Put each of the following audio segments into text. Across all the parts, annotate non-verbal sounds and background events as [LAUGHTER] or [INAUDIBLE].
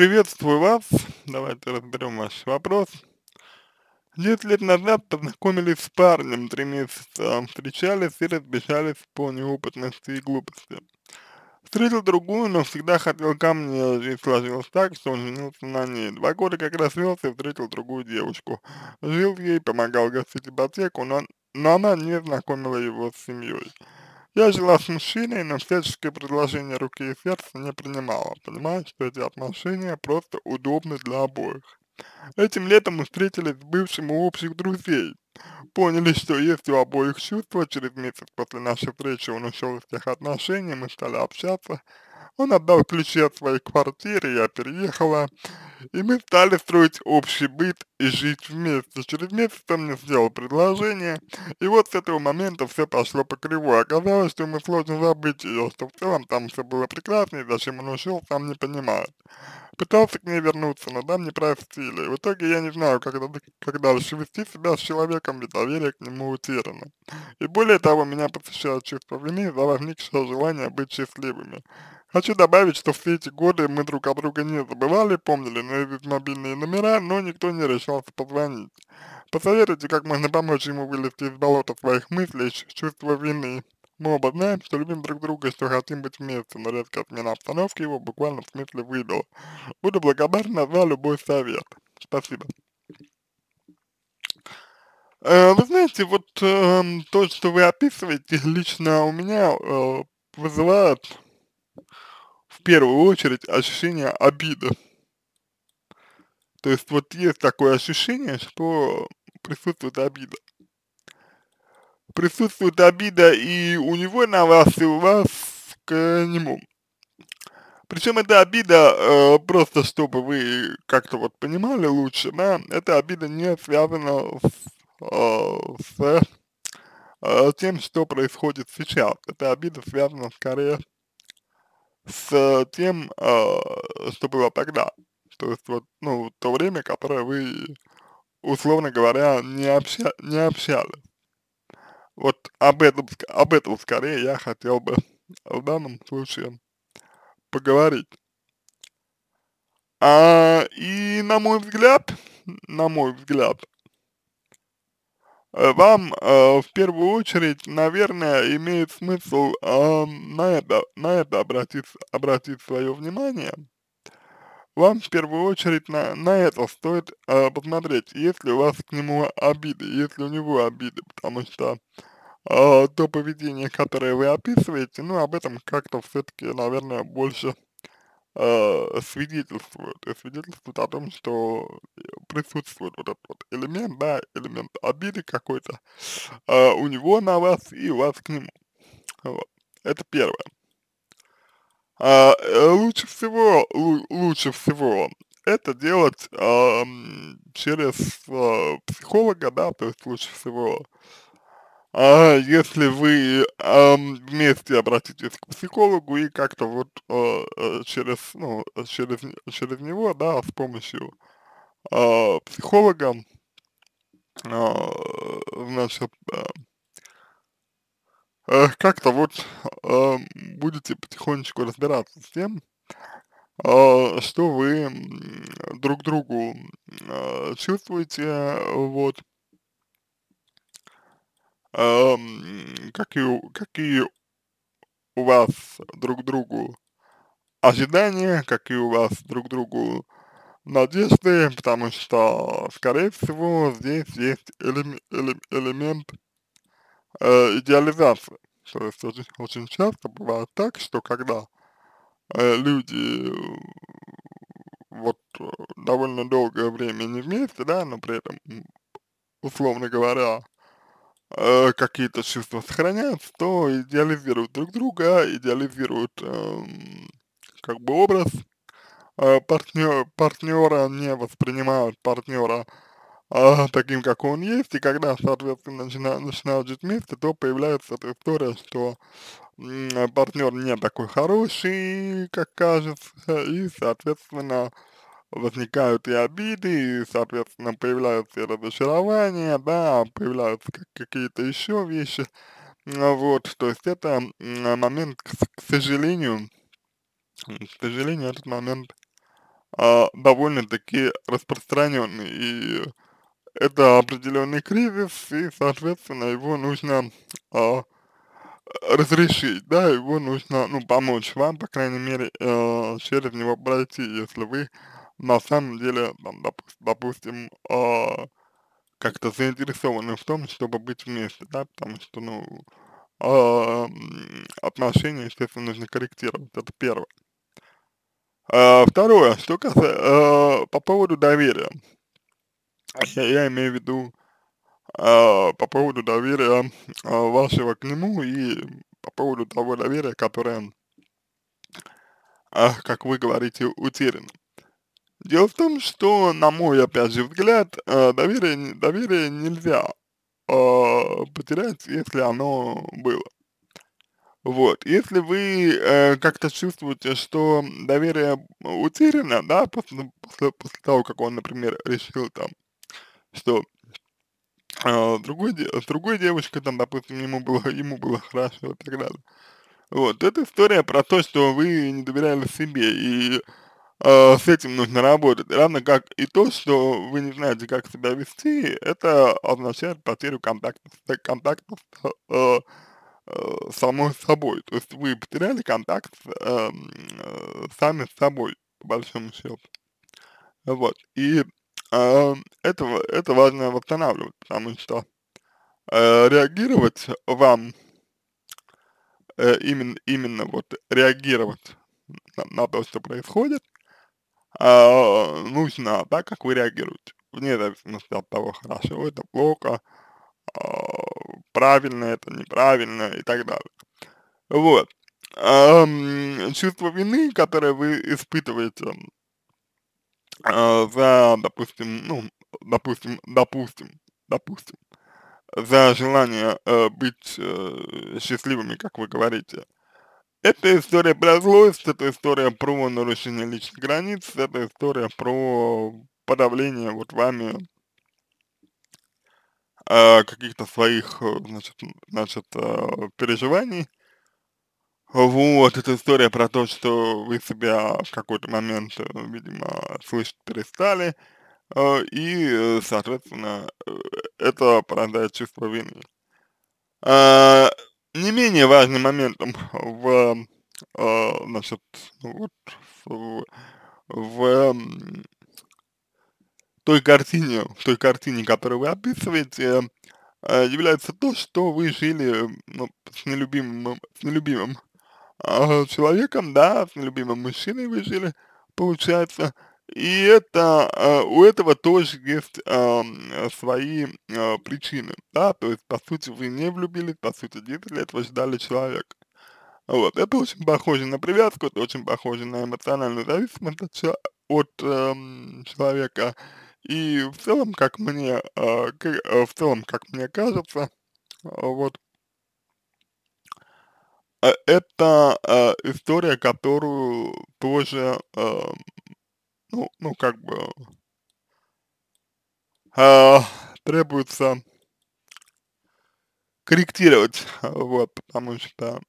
Приветствую вас. Давайте разберем ваш вопрос. 10 лет назад познакомились с парнем, три месяца встречались и разбежались по неопытности и глупости. Встретил другую, но всегда хотел камни, и сложилось так, что он женился на ней. Два года как развелся и встретил другую девушку. Жил ей, помогал гасить ипотеку, но, но она не знакомила его с семьей. Я жила с мужчиной, но всяческие предложения руки и сердца не принимала, понимая, что эти отношения просто удобны для обоих. Этим летом мы встретились с бывшим у общих друзей. Поняли, что есть у обоих чувства, через месяц после нашей встречи он ушел из тех отношений, мы стали общаться. Он отдал ключи от своей квартиры, я переехала, и мы стали строить общий быт и жить вместе. Через месяц он мне сделал предложение, и вот с этого момента все пошло по кривой. Оказалось, что ему сложно забыть ее, что в целом там все было прекрасно, и зачем он ушел, сам не понимает. Пытался к ней вернуться, но там не простили. В итоге я не знаю, как, как дальше вести себя с человеком, ведь доверие к нему утеряно. И более того, меня посещает чувство вины за возникшее желание быть счастливыми. Хочу добавить, что все эти годы мы друг о друга не забывали, помнили наизусть мобильные номера, но никто не решался позвонить. Посоветуйте, как можно помочь ему вылезти из болота своих мыслей, чувства вины. Мы оба знаем, что любим друг друга и что хотим быть вместе, но резкая смена обстановки его буквально в смысле выбила. Буду благодарна за любой совет. Спасибо. Э, вы знаете, вот э, то, что вы описываете, лично у меня э, вызывает в первую очередь ощущение обиды. То есть вот есть такое ощущение, что присутствует обида. Присутствует обида и у него на вас, и у вас к нему. Причем эта обида, э, просто чтобы вы как-то вот понимали лучше, да, эта обида не связана с, э, с э, тем, что происходит сейчас. Эта обида связана скорее с э, тем, э, что было тогда. То есть вот, ну, то время, которое вы, условно говоря, не, обща не общались. Вот об этом, об этом скорее я хотел бы в данном случае поговорить. А, и на мой взгляд, на мой взгляд, Э, вам э, в первую очередь, наверное, имеет смысл э, на это, на это обратить, обратить свое внимание. Вам в первую очередь на, на это стоит э, посмотреть, если у вас к нему обиды, если у него обиды, потому что э, то поведение, которое вы описываете, ну, об этом как-то все-таки, наверное, больше Э, свидетельствует, и свидетельствует о том, что э, присутствует вот этот вот элемент, да, элемент обиды какой-то э, у него на вас и вас к нему. Вот. Это первое. А, э, лучше всего, лучше всего это делать э, через э, психолога, да, то есть лучше всего а, если вы а, вместе обратитесь к психологу и как-то вот а, э, через, ну, э, через, через него, да, с помощью а, психолога, а, значит, а, э, как-то вот а, будете потихонечку разбираться с тем, а, что вы друг другу а, чувствуете, вот, какие, эм, какие у вас друг другу ожидания, какие у вас друг другу надежды, потому что, скорее всего, здесь есть элем, элем, элемент э, идеализации. То есть очень, очень часто бывает так, что когда э, люди вот довольно долгое время не вместе, да, но при этом, условно говоря, э, какие-то чувства сохраняют, то идеализируют друг друга, идеализируют э, как бы образ э, партнер, партнера, не воспринимают партнера э, а, таким, как он есть, и когда, соответственно, начинают, начинают жить вместе, то появляется эта история, что э, партнер не такой хороший, как кажется, и, соответственно, возникают и обиды, и, соответственно, появляются и разочарования, да, появляются какие-то еще вещи, ну вот, то есть это момент, к сожалению, к сожалению, этот момент а, довольно-таки распространенный, и это определенный кризис, и, соответственно, его нужно а, разрешить, да, его нужно, ну, помочь вам, по крайней мере, э, через него пройти, если вы на самом деле, там, допу- допустим, э, как-то заинтересованы в том, чтобы быть вместе, да, потому что, ну, э, отношения, естественно, нужно корректировать, это первое. Э, второе, что касается, э, по поводу доверия, я, я имею в виду э, по поводу доверия э, вашего к нему и по поводу того доверия, которое, э, как вы говорите, утеряно. Дело в том, что, на мой, опять же, взгляд, э, доверие, доверие нельзя э, потерять, если оно было. Вот, если вы э, как-то чувствуете, что доверие утеряно, да, после, после, после того, как он, например, решил там, что э, другой, с другой девочкой там, допустим, ему было, ему было хорошо и так далее. Вот, это история про то, что вы не доверяли себе, и Э, с этим нужно работать. Равно как и то, что вы не знаете, как себя вести, это означает потерю контакта, контактности э, э, самой собой. То есть вы потеряли контакт э, э, сами с собой, по большому счету. Вот. И э, это, это важно восстанавливать, потому что э, реагировать вам э, именно, именно вот реагировать на, на то, что происходит, э, нужно, да, как вы реагируете, вне зависимости от того, хорошо это, плохо, э, правильно это, неправильно и так далее. Вот. Эм, чувство вины, которое вы испытываете э, за, допустим, ну, допустим, допустим, допустим, за желание э, быть э, счастливыми, как вы говорите, это история про злость, это история про нарушение личных границ, это история про подавление вот вами э, каких-то своих, э, значит, значит э, переживаний. Вот, это история про то, что вы себя в какой-то момент, э, видимо, слышать перестали, э, и, э, соответственно, это порождает чувство вины. А, не менее важным моментом в, э, значит, вот, в, в эм, той картине, в той картине, которую вы описываете, э, является то, что вы жили ну, с нелюбимым, с нелюбимым э, человеком, да, с нелюбимым мужчиной вы жили, получается, и это, э, у этого тоже есть э, свои э, причины, да, то есть, по сути, вы не влюбились, по сути, 10 лет вы ждали человека. Вот, это очень похоже на привязку, это очень похоже на эмоциональную зависимость от, от э, человека. И в целом, как мне, э, э в целом, как мне кажется, вот, э, это э, история, которую тоже э, ну, ну как бы э, требуется корректировать, вот, потому что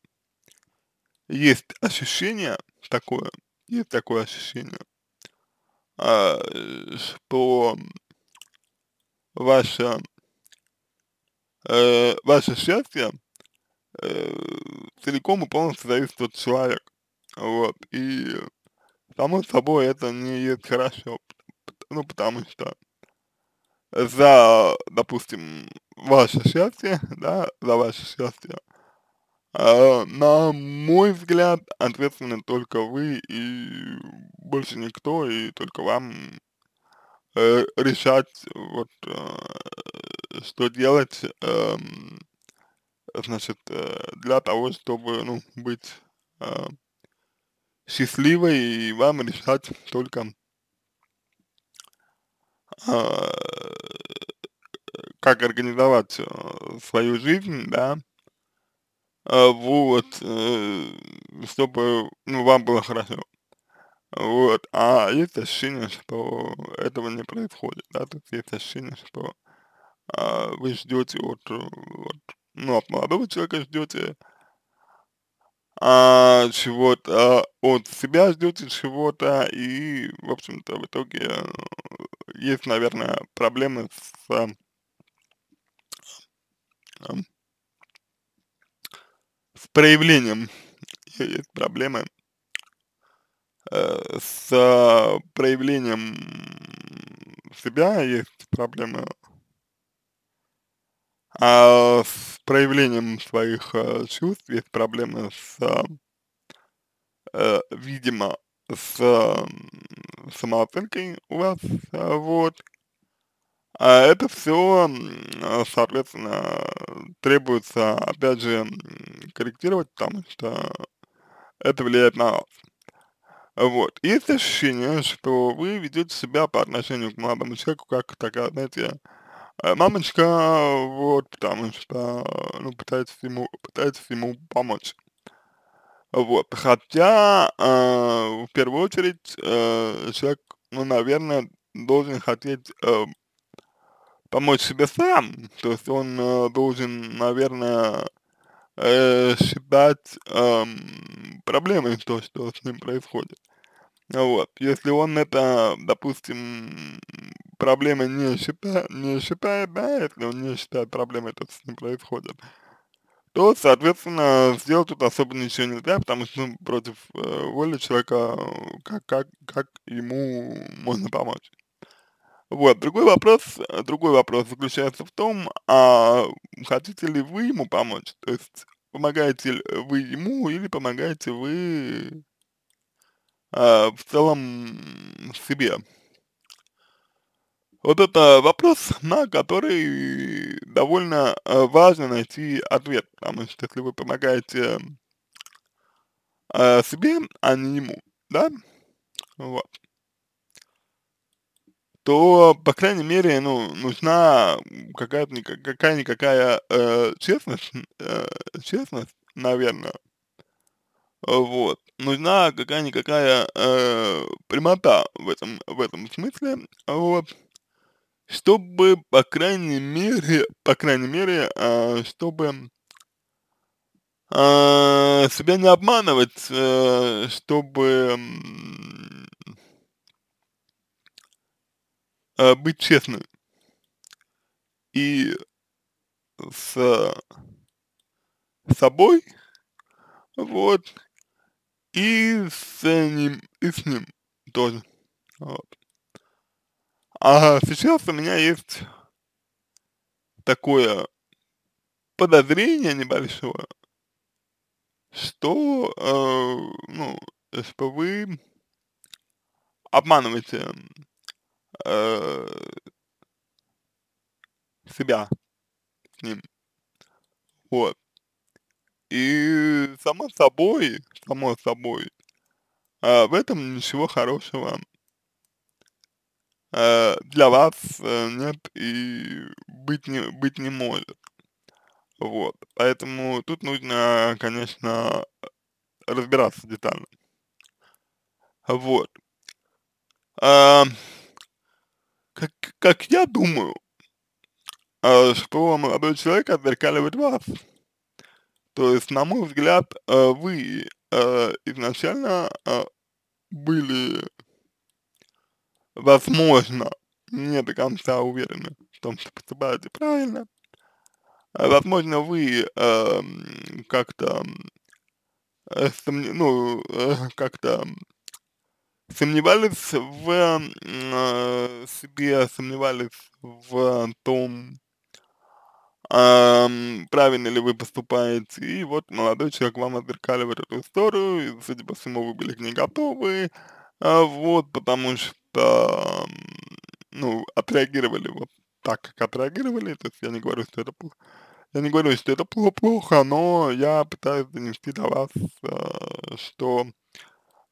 есть ощущение такое, есть такое ощущение, э, что ваше, э, ваше счастье э, целиком и полностью зависит от человека, вот, и Само собой, это не есть хорошо, ну, потому что за, допустим, ваше счастье, да, за ваше счастье, э, на мой взгляд, ответственны только вы и больше никто, и только вам э, решать, вот, э, что делать, э, значит, э, для того, чтобы, ну, быть э, счастливой, и вам решать только э, как организовать э, свою жизнь, да, а, вот, э, чтобы ну, вам было хорошо. Вот, а есть ощущение, что этого не происходит, да, то есть есть ощущение, что э, вы ждете от, от, ну, от молодого человека ждете э, а, чего-то от себя ждете, чего-то, и, в общем-то, в итоге э, есть, наверное, проблемы с, а, а, с проявлением, есть проблемы э, с проявлением себя, есть проблемы а, с проявлением своих э, чувств, есть проблемы с, э, э видимо, с э, самооценкой у вас, э, вот. А это все, соответственно, требуется, опять же, корректировать, потому что это влияет на вас. Вот. Есть ощущение, что вы ведете себя по отношению к молодому человеку как такая, знаете, Э, мамочка э, вот, потому что, э, ну, пытается ему, пытается ему помочь. Вот, хотя, э, в первую очередь, э, человек, ну, наверное, должен хотеть э, помочь себе сам, то есть он э, должен, наверное, э, считать э, проблемой то, что с ним происходит. Вот, если он это, допустим, проблемы не считает, не считает, да, если он не считает проблемы, то с ним происходит, то, соответственно, сделать тут особо ничего нельзя, потому что ну, против э, воли человека, э, как, как, как ему можно помочь. Вот, другой вопрос, другой вопрос заключается в том, а хотите ли вы ему помочь, то есть помогаете ли вы ему или помогаете вы э, в целом себе. Вот это вопрос, на который довольно э, важно найти ответ, потому что если вы помогаете э, себе, а не ему, да, вот, то, по крайней мере, ну, нужна какая-то, какая-никакая э, честность, э, честность, наверное, вот, нужна какая-никакая э, прямота в этом, в этом смысле, вот, чтобы, по крайней мере, по крайней мере, э, чтобы э, себя не обманывать, э, чтобы э, быть честным и с собой, вот, и с ним, и с ним тоже, вот. А сейчас у меня есть такое подозрение небольшое, что, э, ну, что вы обманываете эм, э, себя с ним. Вот. И само собой, само собой, э, в этом ничего хорошего Э, для вас э, нет и быть не, быть не может. Вот. Поэтому тут нужно, конечно, разбираться детально. Вот. А, как, как я думаю, э, что молодой человек отзеркаливает вас. То есть, на мой взгляд, вы изначально были возможно, не до конца уверены в том, что поступаете правильно, а, возможно, вы эм, э, как-то ну, э, как-то сомневались в э, себе, сомневались в том, эм, правильно ли вы поступаете, и вот молодой человек вам отзеркаливает эту историю, и, судя по всему, вы были к ней готовы, э, вот, потому что э, ну, отреагировали вот так, как отреагировали, то есть я не говорю, что это плохо, я не говорю, что это плохо, плохо но я пытаюсь донести до вас, э, что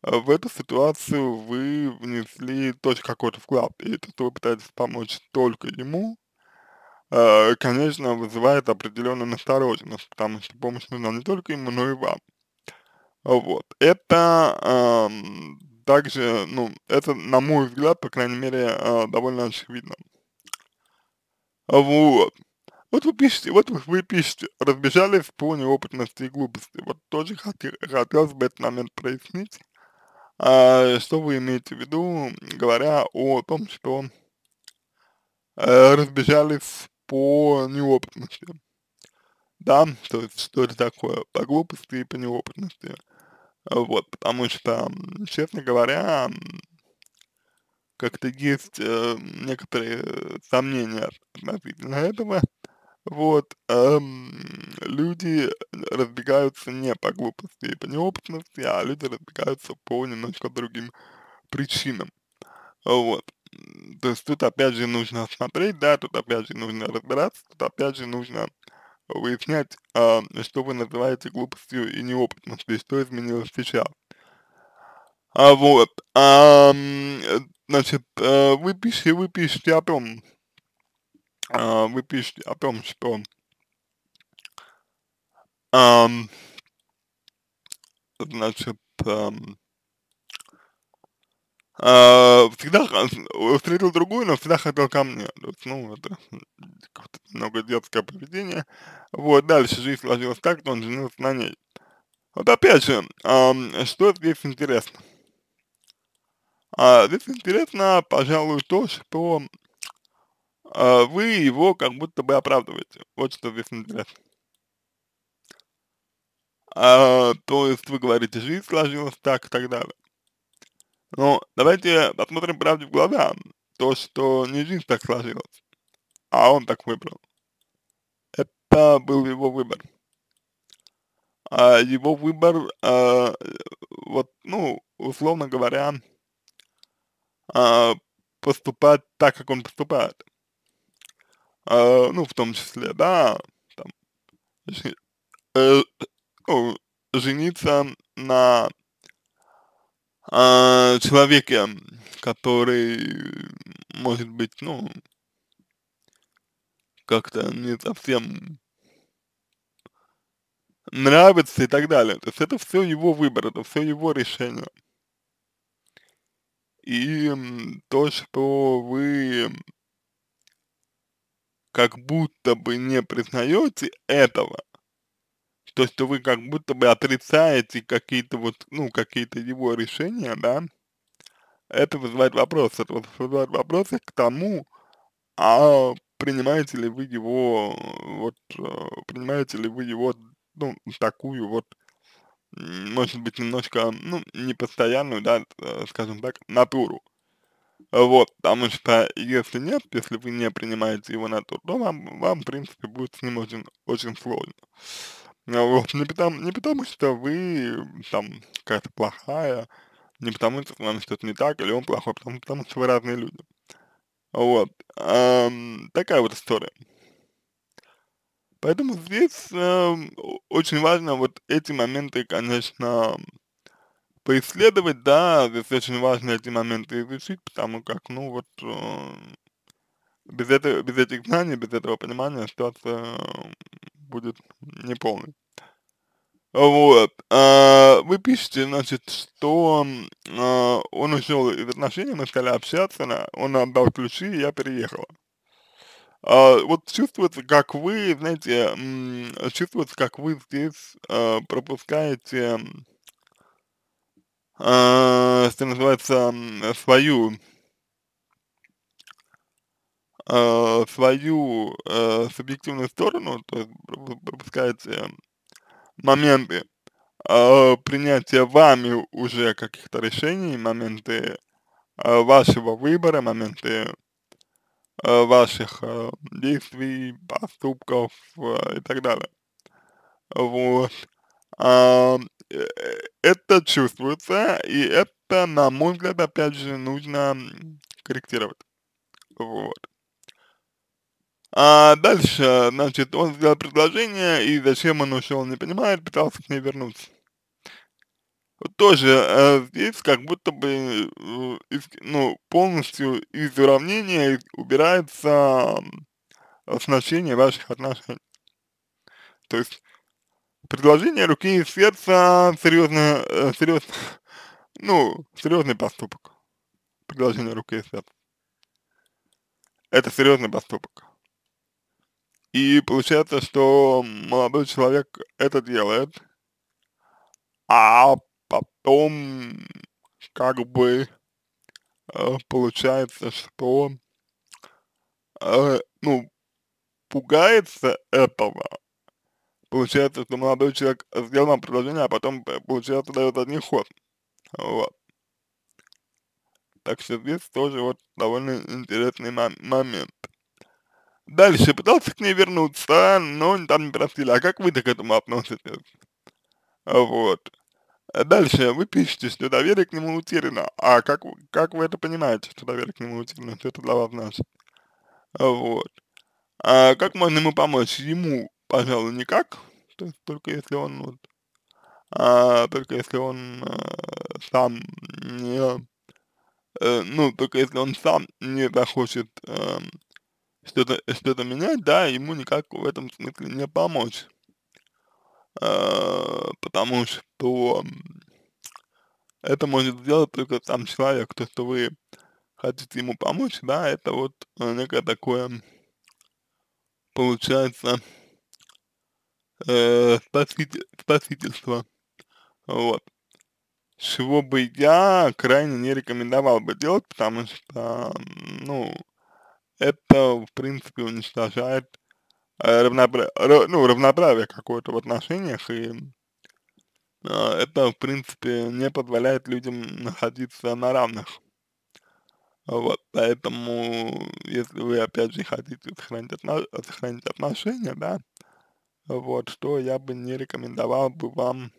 э, в эту ситуацию вы внесли тоже какой-то вклад, и то, что вы пытаетесь помочь только ему, э, конечно, вызывает определенную настороженность, потому что помощь нужна не только ему, но и вам. Вот. Это э, также, ну, это, на мой взгляд, по крайней мере, а, довольно очевидно. Вот. Вот вы пишете, вот вы пишете, разбежались по неопытности и глупости. Вот тоже хотел, хотелось бы этот момент прояснить, а, что вы имеете в виду, говоря о том, что э, разбежались по неопытности. Да, то есть что это такое, по глупости и по неопытности. Вот, потому что, честно говоря, как-то есть э, некоторые сомнения относительно этого. Вот, эм, люди разбегаются не по глупости и по неопытности, а люди разбегаются по немножко другим причинам. Вот. То есть тут опять же нужно смотреть, да, тут опять же нужно разбираться, тут опять же нужно выяснять, а, что вы называете глупостью и неопытностью, и что изменилось сейчас. А вот, а, э, значит, э, вы пишете, вы пишете о том, а, вы пишете о том, что а, значит, а, а, всегда встретил другую, но всегда хотел ко мне. есть, ну, это [LAUGHS] много детское поведение. Вот, дальше жизнь сложилась так, что он женился на ней. Вот опять же, э, что здесь интересно? А, здесь интересно, пожалуй, то, что э, вы его как будто бы оправдываете. Вот что здесь интересно. А, то есть вы говорите, жизнь сложилась так и так далее. Но ну, давайте посмотрим правде в глаза, то, что не жизнь так сложилась, а он так выбрал. Это был его выбор. А его выбор, а, вот, ну, условно говоря, а, поступать так, как он поступает. А, ну, в том числе, да, там, э, ну, жениться на а, э, человеке, который, может быть, ну, как-то не совсем нравится и так далее. То есть это все его выбор, это все его решение. И то, что вы как будто бы не признаете этого, то, что вы как будто бы отрицаете какие-то вот, ну, какие-то его решения, да, это вызывает вопрос, это вызывает вопросы к тому, а принимаете ли вы его, э, вот, э, принимаете ли вы его, ну, такую вот, может быть, немножко, ну, непостоянную, да, э, скажем так, натуру. Вот, потому что если нет, если вы не принимаете его натуру, то вам, вам в принципе, будет с ним очень, очень сложно. А, вот, не потому, не потому что вы там какая-то плохая, не потому что с вами что-то не так, или он плохой, потому, потому что вы разные люди. Вот. Эм, такая вот история. Поэтому здесь э, очень важно вот эти моменты, конечно, поисследовать, да, здесь очень важно эти моменты изучить, потому как, ну вот, э, без, этого, без этих знаний, без этого понимания ситуация э, будет неполной. Вот. А, вы пишете, значит, что а, он ушел из отношений, мы стали общаться, он отдал ключи, и я переехала. А, вот чувствуется, как вы, знаете, чувствуется, как вы здесь а, пропускаете, а, что называется, свою в э, свою э, субъективную сторону, то есть пропускаете э, моменты а, принятия вами уже каких-то решений, моменты вашего выбора, моменты ваших действий, поступков и так далее. Вот. А, это чувствуется, и это, на мой взгляд, опять же, нужно корректировать. Вот. А дальше, значит, он сделал предложение, и зачем он ушел, не понимает, пытался к ней вернуться. Вот тоже э, здесь как будто бы, э, из, ну, полностью из уравнения убирается э, значение ваших отношений. То есть, предложение руки и сердца серьезно, э, серьезно, [LAUGHS] ну, серьезный поступок. Предложение руки и сердца. Это серьезный поступок. И получается, что молодой человек это делает, а потом как бы э, получается, что э, ну, пугается этого. Получается, что молодой человек сделал вам предложение, а потом, э, получается, дает одни ход. Вот. Так что здесь тоже вот довольно интересный момент. Дальше пытался к ней вернуться, а, но там не просили. А как вы так к этому относитесь? Вот. Дальше вы пишете, что доверие к нему утеряно. А как, как вы это понимаете, что доверие к нему утеряно? Что это для вас значит? Вот. А как можно ему помочь? Ему, пожалуй, никак. То есть, только если он вот, а, только если он а, сам не, а, ну, только если он сам не захочет а, что-то э, что менять, да, ему никак в этом смысле не помочь. Э, потому что это может сделать только сам человек, то, что вы хотите ему помочь, да, это вот э, некое такое, получается, э, спаситель, спасительство, вот, чего бы я крайне не рекомендовал бы делать, потому что, ну, это, в принципе, уничтожает э, равноправие, ну, равноправие какое-то в отношениях, и э, это, в принципе, не позволяет людям находиться на равных. Вот, поэтому, если вы, опять же, хотите сохранить, отно сохранить отношения, да, вот, что я бы не рекомендовал бы вам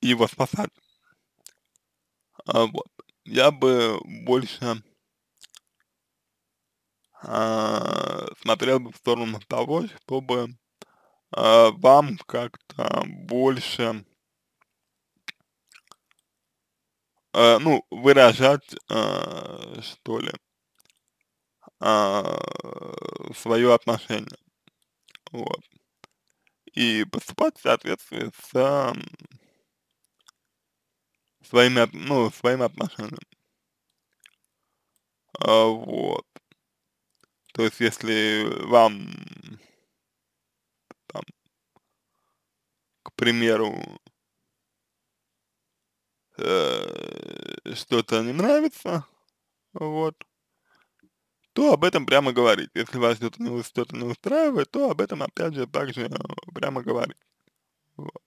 и его спасать. А, вот. Я бы больше а, смотрел бы в сторону того, чтобы а, вам как-то больше а, ну, выражать, а, что ли, а, свое отношение. Вот. И поступать в соответствии с своими, ну, своим отношениям. А, вот. То есть, если вам, там, к примеру, э, что-то не нравится, вот, то об этом прямо говорить. Если вас что-то не, что не устраивает, то об этом, опять же, также прямо говорить. Вот.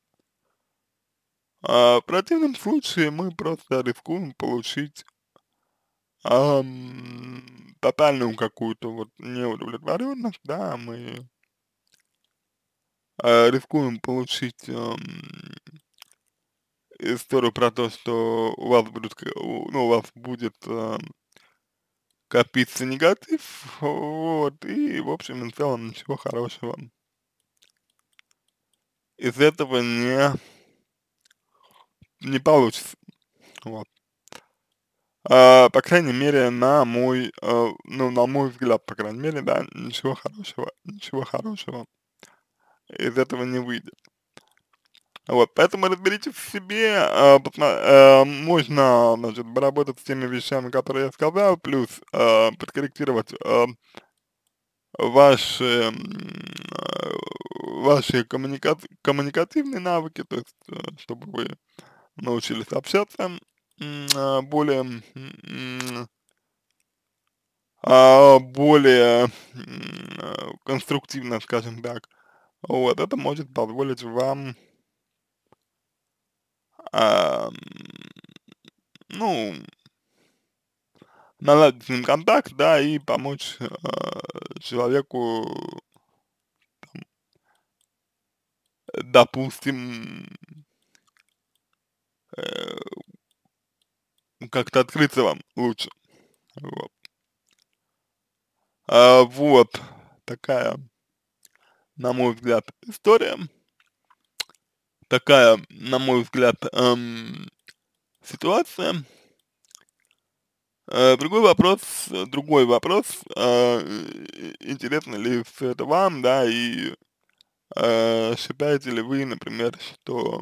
А, в противном случае мы просто рискуем получить а, тотальную какую-то вот неудовлетворенность, да, а мы а, рискуем получить а, историю про то, что у вас будет ну, у вас будет а, копиться негатив, [LAUGHS] вот, и, в общем и целом, ничего хорошего из этого не не получится. Вот. А, по крайней мере, на мой, э, ну, на мой взгляд, по крайней мере, да, ничего хорошего, ничего хорошего из этого не выйдет. Вот, поэтому разберитесь в себе, э, э, можно, значит, поработать с теми вещами, которые я сказал, плюс э, подкорректировать э, ваши, э, ваши коммуника коммуникативные навыки, то есть, э, чтобы вы научились общаться а, более а, более а, конструктивно, скажем так, вот, это может позволить вам, э, ну, наладить с ним контакт, да, и помочь э, человеку, там, допустим, Э, как-то открыться вам лучше. Вот. А, вот такая, на мой взгляд, история. Такая, на мой взгляд, эм, ситуация. Э, другой вопрос, другой вопрос, э, интересно ли это вам, да, и э, считаете ли вы, например, что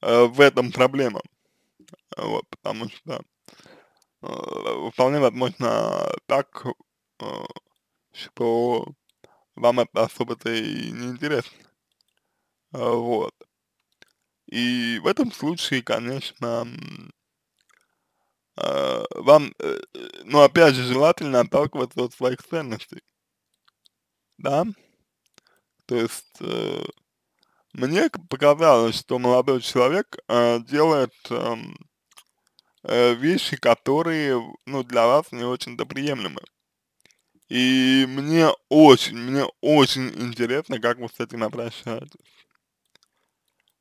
Э, в этом проблема. Вот, потому что э, вполне возможно так, э, что вам это особо-то и не интересно. Э, вот. И в этом случае, конечно, вам, ну опять же, желательно отталкиваться от своих ценностей. Да? То есть, мне показалось, что молодой человек э, делает эм, э, вещи, которые, ну, для вас не очень-то приемлемы. И мне очень, мне очень интересно, как вы с этим обращаетесь.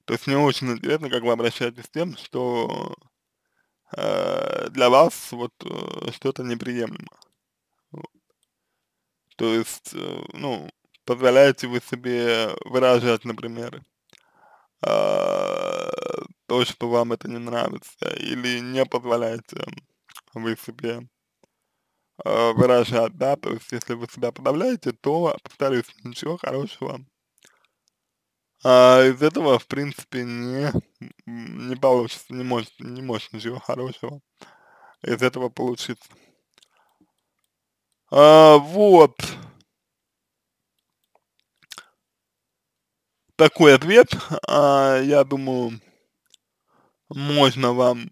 То есть мне очень интересно, как вы обращаетесь с тем, что э, для вас вот э, что-то неприемлемо. Вот. То есть, э, ну, позволяете вы себе выражать, например, э, то, что вам это не нравится, или не позволяете вы себе а, выражать, да, то есть если вы себя подавляете, то, повторюсь, ничего хорошего а из этого, в принципе, не, не получится, не может, не может ничего хорошего из этого получиться. А, вот. такой ответ, а, я думаю, можно вам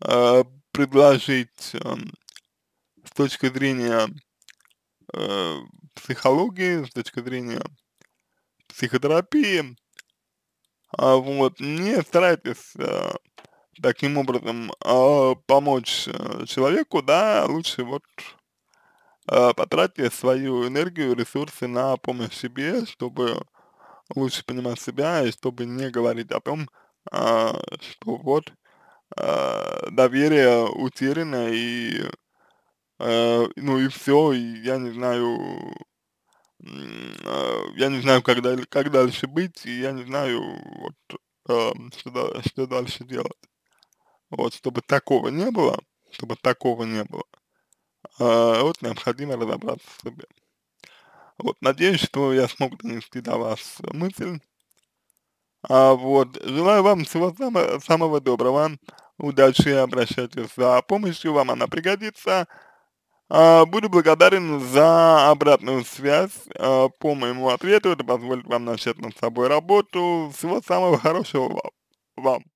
а, предложить а, с точки зрения а, психологии, с точки зрения психотерапии. А, вот, не старайтесь а, таким образом а, помочь а, человеку, да, лучше вот а, потратьте свою энергию, ресурсы на помощь себе, чтобы лучше понимать себя, и чтобы не говорить о том, а, что вот а, доверие утеряно, и а, ну и все, и я не знаю, а, я не знаю, как, как дальше быть, и я не знаю, вот, э, что, что дальше делать. Вот, чтобы такого не было, чтобы такого не было, э, вот необходимо разобраться в себе. Вот, надеюсь, что я смог донести до вас мысль. А, вот, желаю вам всего самого, самого доброго, удачи, обращайтесь за помощью, вам она пригодится. А, буду благодарен за обратную связь а, по моему ответу, это позволит вам начать над собой работу. Всего самого хорошего вам.